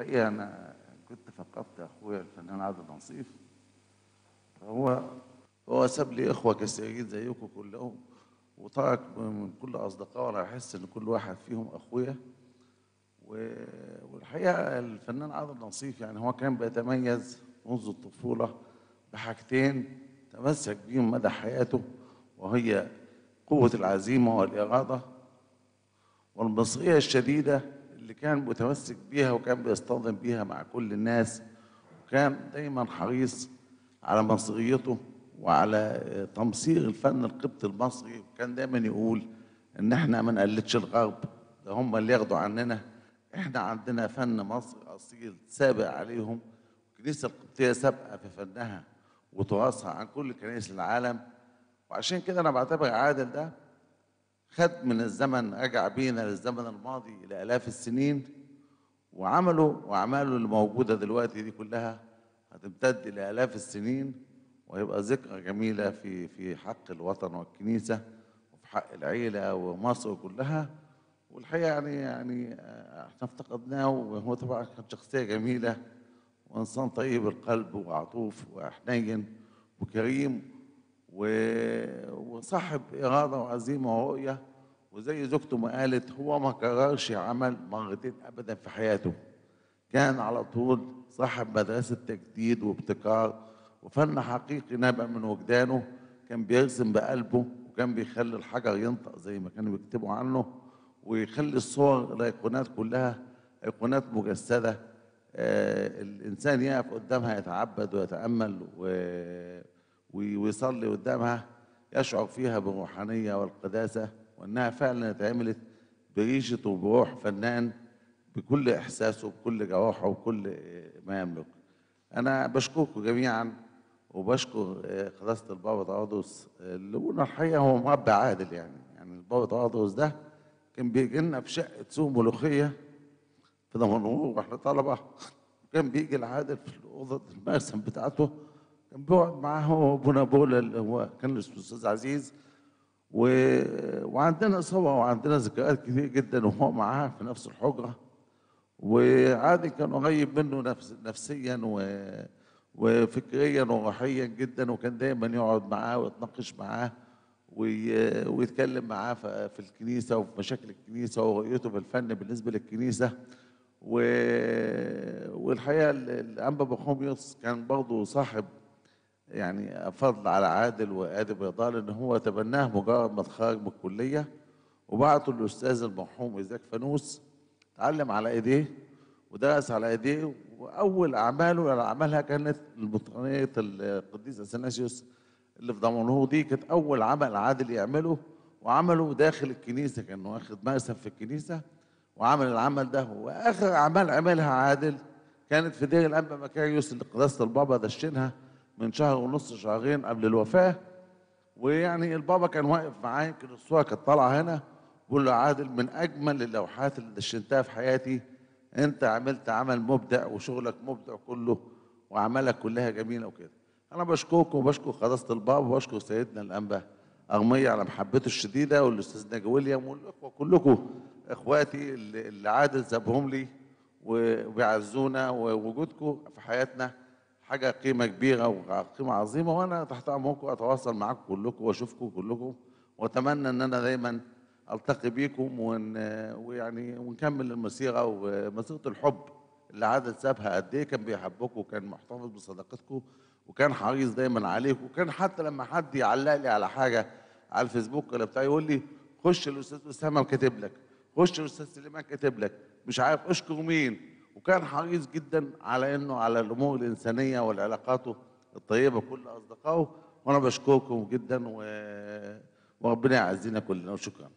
الحقيقه انا كنت فقدت اخويا الفنان عادل نصيف هو هو ساب لي اخوه كثيرين زيكم كلهم وترك من كل اصدقائه انا احس ان كل واحد فيهم اخويا والحقيقه الفنان عادل نصيف يعني هو كان بيتميز منذ الطفوله بحاجتين تمسك بيهم مدى حياته وهي قوه العزيمه والاراده والمصريه الشديده اللي كان متمسك بيها وكان بيصطدم بيها مع كل الناس وكان دايما حريص على مصريته وعلى تمصير الفن القبطي المصري وكان دايما يقول ان احنا ما نقلدش الغرب ده هم اللي ياخدوا عننا احنا عندنا فن مصري اصيل سابق عليهم الكنيسه القبطيه سابقه في فنها وتراثها عن كل كنائس العالم وعشان كده انا بعتبر عادل ده خد من الزمن رجع بينا للزمن الماضي إلى آلاف السنين وعمله وأعماله اللي موجوده دلوقتي دي كلها هتمتد إلى آلاف السنين وهيبقى ذكرى جميلة في في حق الوطن والكنيسة وفي حق العيلة ومصر كلها والحقيقة يعني يعني آه، احنا افتقدناه وهو طبعا كان شخصية جميلة وإنسان طيب القلب وعطوف وحنين وكريم وصاحب إرادة وعزيمة ورؤية وزي زوجته ما قالت هو ما كررش عمل مرتين أبدا في حياته كان على طول صاحب مدرسة تجديد وابتكار وفن حقيقي نابع من وجدانه كان بيرسم بقلبه وكان بيخلي الحجر ينطق زي ما كانوا بيكتبوا عنه ويخلي الصور الأيقونات كلها أيقونات مجسدة آه الإنسان يقف قدامها يتعبد ويتأمل و ويصلي قدامها يشعر فيها بالروحانية والقداسة وأنها فعلا اتعملت بريشة وبروح فنان بكل إحساسه بكل جراحه وكل آه، ما يملك أنا بشكركم جميعا وبشكر قداسة البابا طرادوس اللي آه، قلنا الحقيقة هو مربي عادل يعني يعني البابا طرادوس ده كان بيجي لنا في شقة سوق ملوخية في دمنهور واحنا طلبة كان بيجي العادل في أوضة المرسم بتاعته بقعد معاه هو بونا بولا اللي هو كان الاستاذ عزيز و... وعندنا صور وعندنا ذكريات كتير جدا وهو معاه في نفس الحجره وعادي كان قريب منه نفس... نفسيا و... وفكريا وروحيا جدا وكان دايما يقعد معاه ويتناقش معاه وي... ويتكلم معاه في الكنيسه وفي مشاكل الكنيسه ورؤيته في الفن بالنسبه للكنيسه و... والحقيقه الانبا بخوميوس كان برضه صاحب يعني فضل على عادل وادب بيضال ان هو تبناه مجرد ما اتخرج من الكليه وبعته الاستاذ المرحوم ايزاك فانوس اتعلم على ايديه ودرس على ايديه واول اعماله يعني عملها كانت البطانيه القديس اثناسيوس اللي في ضمنه دي كانت اول عمل عادل يعمله وعمله داخل الكنيسه كان واخد مأسف في الكنيسه وعمل العمل ده واخر اعمال عملها عادل كانت في دير الانبا مكاريوس اللي قداسه البابا دشنها من شهر ونص شهرين قبل الوفاه ويعني البابا كان واقف معايا يمكن الصوره كانت طالعه هنا بقول له عادل من اجمل اللوحات اللي دشنتها في حياتي انت عملت عمل مبدع وشغلك مبدع كله واعمالك كلها جميله وكده انا بشكرك وبشكر قداسه البابا وبشكر سيدنا الانبا اغميه على محبته الشديده والاستاذ نجا ويليام والاخوه كلكم اخواتي اللي عادل سابهم لي وبيعزونا ووجودكم في حياتنا حاجه قيمه كبيره وقيمه عظيمه وانا تحت امركم اتواصل معكم كلكم واشوفكم كلكم واتمنى ان انا دايما التقي بيكم ون... ويعني ونكمل المسيره ومسيره الحب اللي عادل سابها قد ايه كان بيحبكم وكان محتفظ بصداقتكم وكان حريص دايما عليكم وكان حتى لما حد يعلق لي على حاجه على الفيسبوك ولا بتاع يقول لي خش الاستاذ اسامه كاتب لك خش الاستاذ سليمان كاتب لك مش عارف اشكر مين وكان حريص جدا على انه على الامور الانسانيه والعلاقاته الطيبه كل اصدقائه وانا بشكركم جدا و... وربنا يعزينا كلنا وشكرا